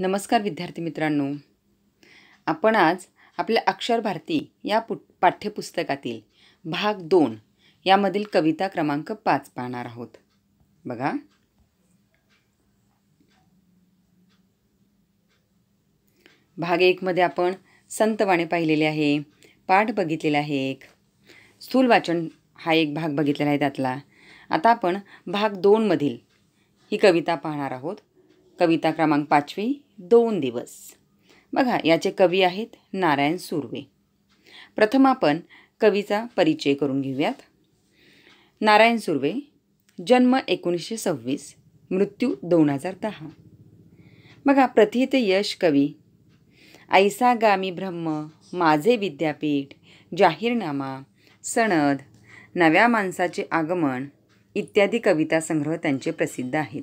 नमस्कार विद्यार्थी मित्रांनो आपण आज आपल्या अक्षर भारती या पु पाठ्यपुस्तकातील भाग दोन यामधील कविता क्रमांक पाच पाहणार आहोत बघा भाग एकमध्ये आपण संतवाणे पाहिलेले आहे पाठ बघितलेला आहे एक स्थूल वाचन हा एक भाग बघितलेला आहे त्यातला आता आपण भाग दोनमधील ही कविता पाहणार आहोत कविता क्रमांक पाचवी दोन दिवस बघा याचे कवी आहेत नारायण सुर्वे प्रथम आपण कवीचा परिचय करून घेऊयात नारायण सुर्वे जन्म एकोणीसशे सव्वीस मृत्यू दोन हजार दहा बघा प्रथित यश कवी ऐसा गामी ब्रह्म माझे विद्यापीठ जाहीरनामा सणद नव्या माणसाचे आगमन इत्यादी कविता संग्रह त्यांचे प्रसिद्ध आहेत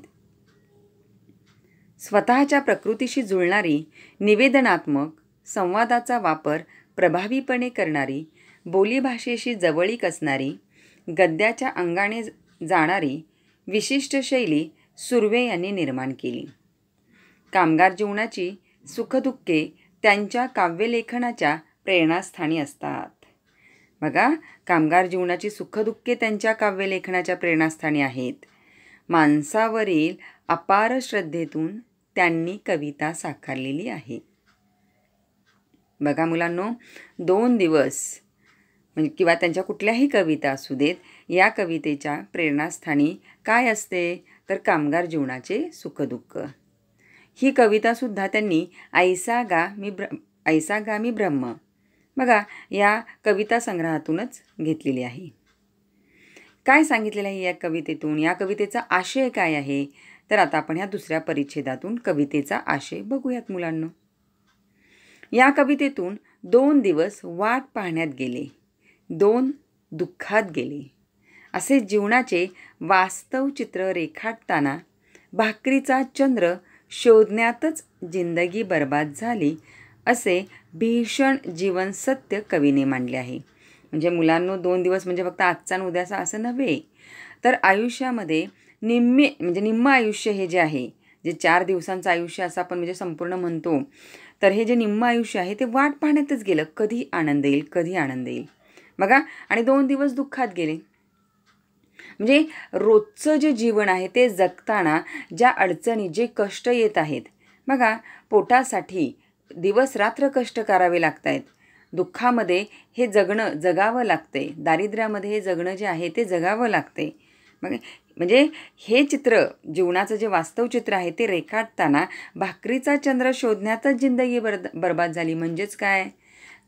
स्वतःच्या प्रकृतीशी जुळणारी निवेदनात्मक संवादाचा वापर प्रभावीपणे करणारी बोलीभाषेशी जवळीक असणारी गद्याच्या अंगाने जाणारी विशिष्ट शैली सुर्वे यांनी निर्माण केली कामगार जीवनाची सुखदुःखे त्यांच्या काव्यलेखनाच्या प्रेरणास्थानी असतात बघा कामगार जीवनाची सुखदुःखे त्यांच्या काव्यलेखनाच्या प्रेरणास्थानी आहेत माणसावरील अपार श्रद्धेतून त्यांनी कविता साकारलेली आहे बघा मुलांनो दोन दिवस म्हणजे किंवा त्यांच्या कुठल्याही कविता असू देत या कवितेच्या प्रेरणास्थानी काय असते तर कामगार जीवनाचे सुखदुःख ही कवितासुद्धा त्यांनी ऐसा गा मी ब्र ऐसा गा मी ब्रह्म बघा या कविता संग्रहातूनच घेतलेली आहे काय सांगितलेलं आहे या कवितेतून या कवितेचा आशय काय आहे तर आता आपण ह्या दुसऱ्या परिच्छेदातून कवितेचा आशय बघूयात मुलांना या कवितेतून दोन दिवस वाट पाहण्यात गेले दोन दुःखात गेले असे जीवनाचे वास्तव चित्र रेखाटताना भाकरीचा चंद्र शोधण्यातच जिंदगी बर्बाद झाली असे भीषण जीवन सत्य कवीने मांडले आहे म्हणजे मुलांनो दोन दिवस म्हणजे फक्त आजचा उद्याचा असं नव्हे तर आयुष्यामध्ये निम्मे म्हणजे निम्म आयुष्य हे जे आहे जे चार दिवसांचं आयुष्य असं आपण म्हणजे संपूर्ण म्हणतो तर हे जे निम्म आयुष्य आहे ते वाट पाहण्यातच गेलं कधी आनंद येईल कधी आनंद येईल बघा आणि दोन दिवस दुःखात गेले म्हणजे रोजचं जे जीवन आहे ते जगताना ज्या अडचणी जे कष्ट येत आहेत बघा पोटासाठी दिवस रात्र कष्ट करावे लागत आहेत दुःखामध्ये हे जगणं जगावं लागतंय दारिद्र्यामध्ये हे जगणं जे आहे ते जगावं लागतंय मग म्हणजे हे चित्र जीवनाचं जे वास्तव चित्र आहे ते रेखाटताना भाकरीचा चंद्र शोधण्यातच जिंदगी बर बर्बाद झाली म्हणजेच काय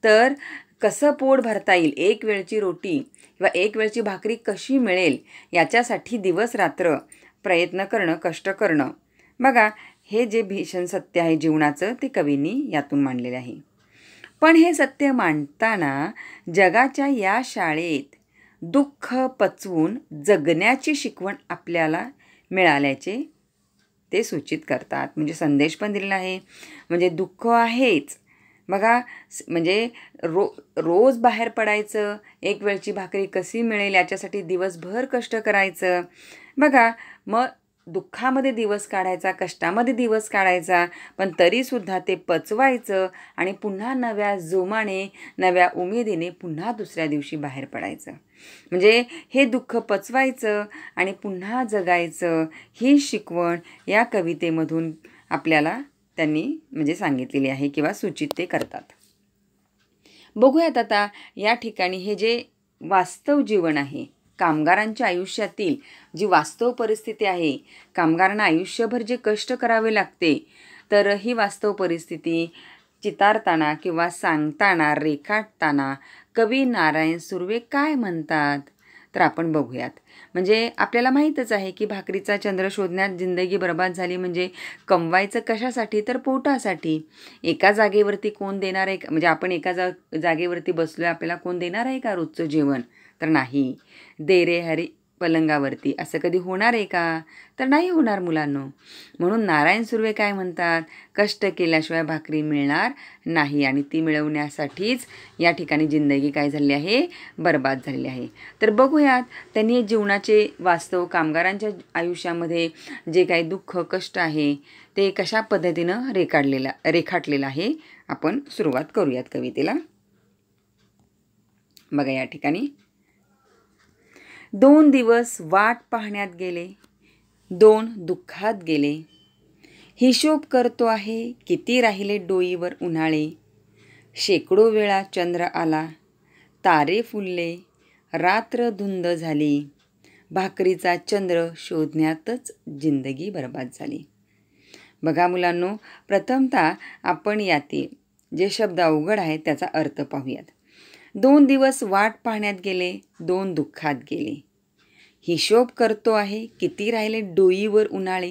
तर कसं पोट भरता येईल एक वेळची रोटी किंवा एक वेळची भाकरी कशी मिळेल याच्यासाठी दिवस रात्र प्रयत्न करणं कष्ट करणं बघा हे जे भीषण सत्य आहे जीवनाचं ते कवींनी यातून मांडलेलं आहे पण हे सत्य मांडताना जगाच्या या शाळेत दुःख पचवून जगण्याची शिकवण आपल्याला मिळाल्याचे ते सूचित करतात म्हणजे संदेश पण दिलेला आहे म्हणजे दुःख आहेच बघा म्हणजे रो रोज बाहेर पडायचं एक वेळची भाकरी कशी मिळेल याच्यासाठी दिवसभर कष्ट करायचं बघा मग दुःखामध्ये दिवस काढायचा कष्टामध्ये दिवस काढायचा पण तरीसुद्धा ते पचवायचं आणि पुन्हा नव्या जोमाने नव्या उमेदीने पुन्हा दुसऱ्या दिवशी बाहेर पडायचं म्हणजे हे दुःख पचवायचं आणि पुन्हा जगायचं ही शिकवण या कवितेमधून आपल्याला त्यांनी म्हणजे सांगितलेली आहे किंवा सूचित ते करतात बघूयात आता या ठिकाणी हे जे वास्तव जीवन आहे कामगारांच्या आयुष्यातील जी वास्तव परिस्थिती आहे कामगारांना आयुष्यभर जे कष्ट करावे लागते तर ही वास्तव परिस्थिती चितारताना किंवा सांगताना रेखाटताना कवी नारायण सुर्वे काय म्हणतात तर आपण बघूयात म्हणजे आपल्याला माहीतच आहे की भाकरीचा चंद्र शोधण्यात जिंदगी बर्बाद झाली म्हणजे कमवायचं कशासाठी तर पोटासाठी एका जागेवरती कोण देणार आहे म्हणजे आपण एका जा जागेवरती बसलो आहे आपल्याला कोण देणार आहे का रोजचं जेवण तर नाही दे रे हरी पलंगावरती असं कधी होणार आहे का तर नाही होणार मुलांनो म्हणून नारायण सुर्वे काय म्हणतात कष्ट केल्याशिवाय भाकरी मिळणार नाही आणि ती मिळवण्यासाठीच या ठिकाणी जिंदगी काय झाली आहे बर्बाद झाली आहे तर बघूयात त्यांनी जीवनाचे वास्तव कामगारांच्या आयुष्यामध्ये जे काही दुःख कष्ट आहे ते कशा पद्धतीनं रेखाडलेला रेखाटलेलं आहे आपण सुरुवात करूयात कवितेला बघा या ठिकाणी दोन दिवस वाट पाहण्यात गेले दोन दुःखात गेले हिशोब करतो आहे किती राहिले डोईवर उन्हाळे शेकडो वेळा चंद्र आला तारे फुलले रात्र धुंद झाली भाकरीचा चंद्र शोधण्यातच जिंदगी बर्बाद झाली बघा मुलांनो प्रथमतः आपण यातील जे शब्द अवघड आहे त्याचा अर्थ पाहूयात दोन दिवस वाट पाहण्यात गेले दोन दुःखात गेले हिशोब करतो आहे किती राहिले डोईवर उन्हाळे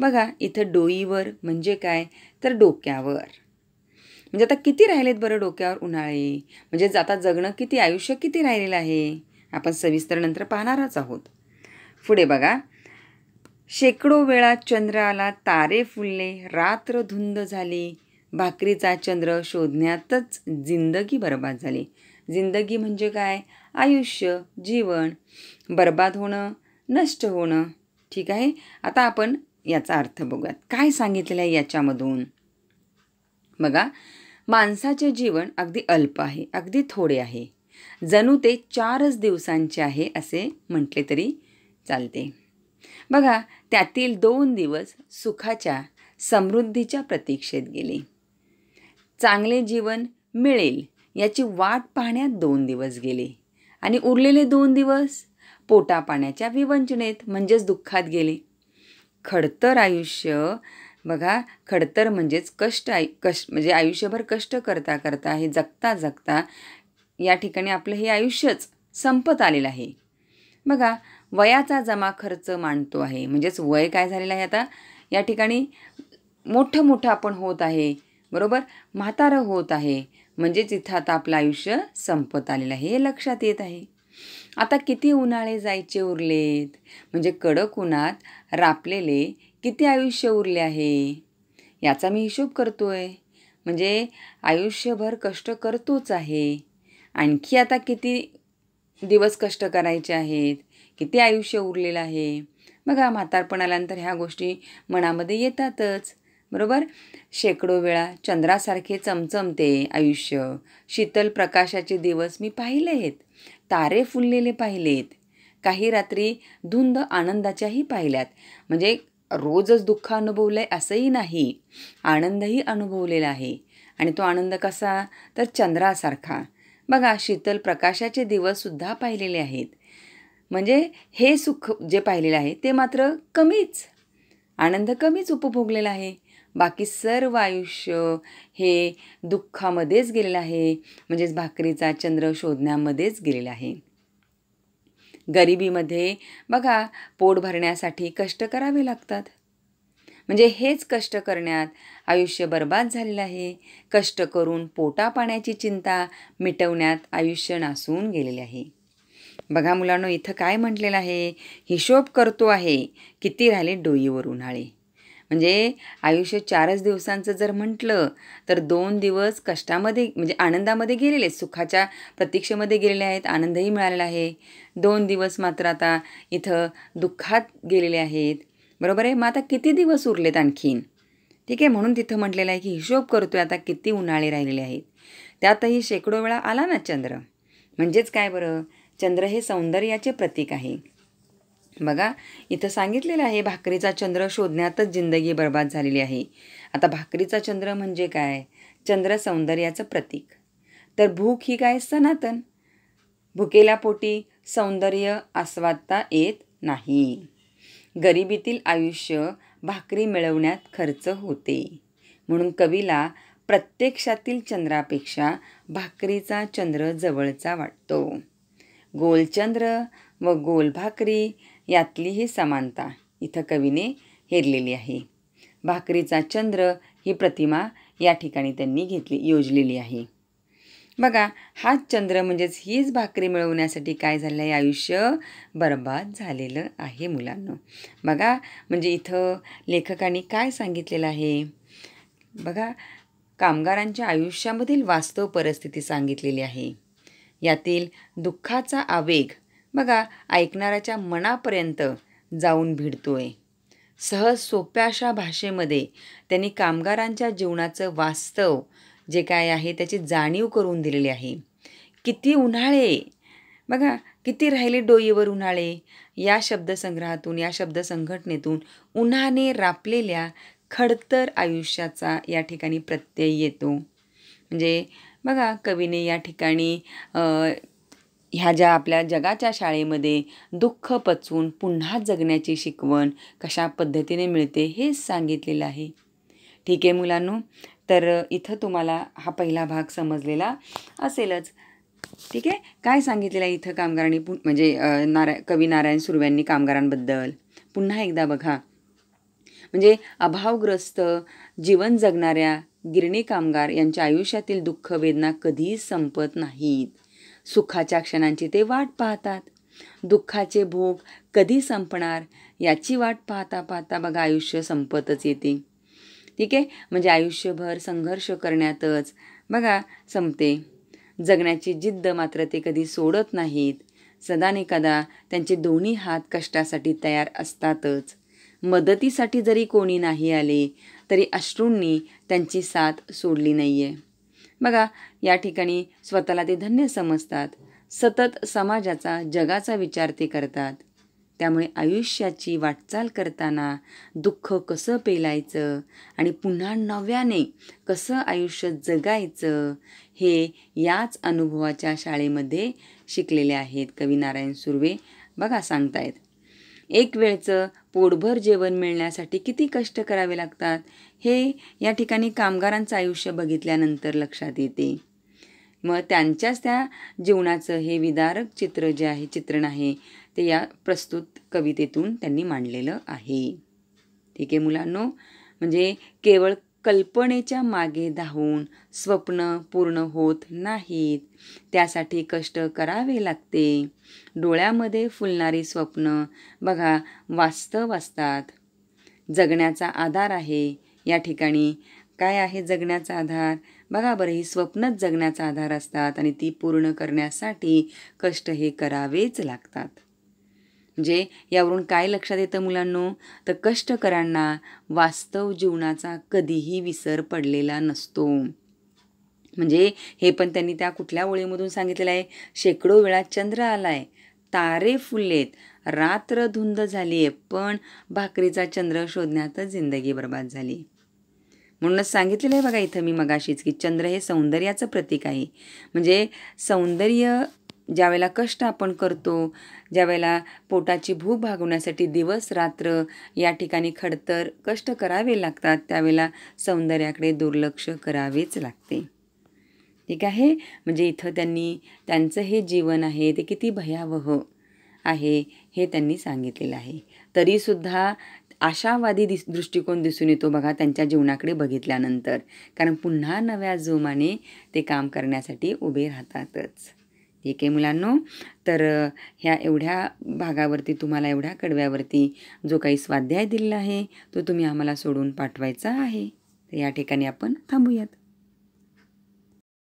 बघा इथं डोईवर म्हणजे काय तर डोक्यावर म्हणजे आता किती राहिलेत बरं डोक्यावर उन्हाळे म्हणजे आता जगणं किती आयुष्य किती राहिलेलं आहे आपण सविस्तर नंतर पाहणारच आहोत पुढे बघा शेकडो वेळा चंद्र आला तारे फुलले रात्र धुंद झाली भाकरीचा चंद्र शोधण्यातच जिंदगी बरबाद झाली जिंदगी म्हणजे काय आयुष्य जीवन बर्बाद होणं नष्ट होणं ठीक आहे आता आपण याचा अर्थ बघूयात काय सांगितलेलं आहे याच्यामधून बघा माणसाचे जीवन अगदी अल्प आहे अगदी थोडे आहे जणू ते चारच दिवसांचे आहे असे म्हटले तरी चालते बघा त्यातील दोन दिवस सुखाच्या समृद्धीच्या प्रतीक्षेत गेले चांगले जीवन मिळेल याची वाट पाहण्यात दोन दिवस गेले आणि उरलेले दोन दिवस पोटा विवंचनेत म्हणजेच दुःखात गेले खडतर आयुष्य बघा खडतर म्हणजेच कष्ट आय कष्ट म्हणजे आयुष्यभर कष्ट करता करता हे जगता जगता या ठिकाणी आपलं हे आयुष्यच संपत आलेलं आहे बघा वयाचा जमा खर्च मांडतो आहे म्हणजेच वय काय झालेलं आहे आता या ठिकाणी मोठं मोठं आपण होत आहे बरोबर म्हातारं होत आहे म्हणजेच इथं आता आपलं आयुष्य संपत आलेलं आहे हे लक्षात येत आहे आता किती उन्हाळे जायचे उरलेत म्हणजे कडक उन्हात रापलेले किती आयुष्य उरले आहे याचा मी हिशोब करतो आहे म्हणजे आयुष्यभर कष्ट करतोच आहे आणखी आता किती दिवस कष्ट करायचे आहेत किती आयुष्य उरलेलं आहे बघा म्हातारपणाल्यानंतर ह्या गोष्टी मनामध्ये येतातच बरोबर शेकडो वेळा चंद्रासारखे चमचमते आयुष्य शीतल प्रकाशाचे दिवस मी पाहिले आहेत तारे फुललेले पाहिलेत काही रात्री धुंद आनंदाच्याही पाहिल्यात म्हणजे रोजच दुःख अनुभवलं आहे असंही नाही आनंदही अनुभवलेला आहे आणि तो आनंद कसा तर चंद्रासारखा बघा शीतल प्रकाशाचे दिवससुद्धा पाहिलेले आहेत म्हणजे हे सुख जे पाहिलेलं आहे ते मात्र कमीच आनंद कमीच उपभोगलेला आहे बाकी सर्व आयुष्य हे दुःखामध्येच गेलेलं आहे म्हणजेच भाकरीचा चंद्र शोधण्यामध्येच गेलेला आहे गरिबीमध्ये बघा पोट भरण्यासाठी कष्ट करावे लागतात म्हणजे हेच कष्ट करण्यात आयुष्य बर्बाद झालेलं आहे कष्ट करून पोटा पाण्याची चिंता मिटवण्यात आयुष्य नासून गेलेले आहे बघा मुलांनो इथं काय म्हटलेलं आहे हिशोब करतो आहे किती राहिले डोईवर उन्हाळे म्हणजे आयुष्य चारच दिवसांचं जर म्हटलं तर दोन दिवस कष्टामध्ये म्हणजे आनंदामध्ये गेलेले सुखाच्या प्रतीक्षेमध्ये गेलेले आहेत आनंदही मिळालेला आहे दोन दिवस मात्र आता इथं दुःखात गेलेले आहेत बरोबर आहे मग आता किती दिवस उरलेत आणखीन ठीक आहे म्हणून तिथं म्हटलेलं आहे की हिशोब करतोय आता किती उन्हाळे राहिलेले आहेत त्यातही शेकडो वेळा आला ना चंद्र म्हणजेच काय बरं चंद्र हे सौंदर्याचे प्रतीक आहे बघा इथं सांगितलेलं आहे भाकरीचा चंद्र शोधण्यातच जिंदगी बर्बाद झालेली आहे आता भाकरीचा चंद्र म्हणजे काय चंद्र सौंदर्याचं प्रतीक तर भूक ही काय सनातन भुकेला पोटी सौंदर्य आस्वादता येत नाही गरिबीतील आयुष्य भाकरी मिळवण्यात खर्च होते म्हणून कवीला प्रत्यक्षातील चंद्रापेक्षा भाकरीचा चंद्र जवळचा वाटतो गोलचंद्र व गोल भाकरी यातली ही समानता इथं कवीने हेरलेली आहे भाकरीचा चंद्र ही प्रतिमा या ठिकाणी त्यांनी घेतली योजलेली आहे बघा हाच चंद्र म्हणजेच हीच भाकरी मिळवण्यासाठी काय झालं आहे आयुष्य बर्बाद झालेलं आहे मुलांना बघा म्हणजे इथं लेखकांनी काय सांगितलेलं आहे बघा कामगारांच्या आयुष्यामधील वास्तव परिस्थिती सांगितलेली आहे यातील दुःखाचा आवेग बघा ऐकणाऱ्याच्या मनापर्यंत जाऊन भिडतो आहे सहज सोप्या अशा भाषेमध्ये त्यांनी कामगारांच्या जीवनाचं वास्तव जे काय आहे त्याची जाणीव करून दिलेली आहे किती उन्हाळे बघा किती राहिले डोईवर उन्हाळे या शब्दसंग्रहातून या शब्दसंघटनेतून उन्हाने रापलेल्या खडतर आयुष्याचा या ठिकाणी प्रत्यय येतो म्हणजे बघा कवीने या ठिकाणी ह्या ज्या आपल्या जगाच्या शाळेमध्ये दुःख पचवून पुन्हा जगण्याची शिकवण कशा पद्धतीने मिळते हेच सांगितलेलं आहे ठीक आहे मुलांनो तर इथं तुम्हाला हा पहिला भाग समजलेला असेलच ठीक आहे काय सांगितलेलं आहे इथं कामगारांनी पु म्हणजे नाराय कवी नारायण सुर्व्यांनी कामगारांबद्दल पुन्हा एकदा बघा म्हणजे अभावग्रस्त जीवन जगणाऱ्या गिरणी कामगार यांच्या आयुष्यातील दुःख वेदना कधीच संपत नाहीत सुखाच्या क्षणांची ते वाट पाहतात दुःखाचे भोग कधी संपणार याची वाट पाहता पाहता बघा आयुष्य संपतच येते ठीक आहे म्हणजे आयुष्यभर संघर्ष करण्यातच बघा संपते जगण्याची जिद्द मात्र ते कधी सोडत नाहीत सदाने कदा त्यांचे दोन्ही हात कष्टासाठी तयार असतातच मदतीसाठी जरी कोणी नाही आले तरी अश्रूंनी त्यांची साथ सोडली नाही आहे बघा या ठिकाणी स्वतःला ते धन्य समजतात सतत समाजाचा जगाचा विचार ते करतात त्यामुळे आयुष्याची वाटचाल करताना दुःख कसं पेलायचं आणि पुन्हा नव्याने कसं आयुष्य जगायचं हे याच अनुभवाच्या शाळेमध्ये शिकलेले आहेत कवी नारायण सुर्वे बघा सांगतायत एक वेळचं पोटभर जेवण मिळण्यासाठी किती कष्ट करावे लागतात हे या ठिकाणी कामगारांचं आयुष्य बघितल्यानंतर लक्षात येते मग त्यांच्याच त्या जीवनाचं हे विदारक चित्र जे आहे चित्रण आहे ते या प्रस्तुत कवितेतून त्यांनी मांडलेलं आहे ठीक आहे मुलांनो म्हणजे केवळ कल्पनेच्या मागे धावून स्वप्न पूर्ण होत नाहीत त्यासाठी कष्ट करावे लागते डोळ्यामध्ये फुलणारी स्वप्न बघा वास्तव असतात जगण्याचा आधार आहे या ठिकाणी काय आहे जगण्याचा आधार बघा बरं ही स्वप्नच जगण्याचा आधार असतात आणि ती पूर्ण करण्यासाठी कष्ट हे करावेच लागतात म्हणजे यावरून काय लक्षात येतं मुलांनो तर कष्टकरांना वास्तव जीवनाचा कधीही विसर पडलेला नसतो म्हणजे हे पण त्यांनी त्या कुठल्या ओळीमधून सांगितलेलं आहे शेकडो वेळा चंद्र आलाय तारे फुललेत रात्र धुंद झाली आहे पण भाकरीचा चंद्र शोधण्यातच जिंदगी बर्बाद झाली म्हणूनच सांगितलेलं आहे बघा इथं मी मगाशीच की चंद्र हे सौंदर्याचं प्रतीक आहे म्हणजे सौंदर्य ज्यावेळेला कष्ट आपण करतो ज्यावेळेला पोटाची भूक भागवण्यासाठी दिवस रात्र या ठिकाणी खडतर कष्ट करावे लागतात त्यावेळेला सौंदर्याकडे दुर्लक्ष करावेच लागते ठीक आहे म्हणजे इथं त्यांनी त्यांचं हे जीवन आहे ते किती भयावह आहे हे त्यांनी सांगितलेलं आहे तरीसुद्धा आशावादी दिस दृष्टिकोन दिसून येतो बघा त्यांच्या जीवनाकडे बघितल्यानंतर कारण पुन्हा नव्या जोमाने ते काम करण्यासाठी उभे राहतातच ठीक आहे मुलांनो तर ह्या एवढ्या भागावरती तुम्हाला एवढ्या कडव्यावरती जो काही स्वाध्याय दिलेला आहे तो तुम्ही आम्हाला सोडून पाठवायचा आहे तर या ठिकाणी आपण थांबूयात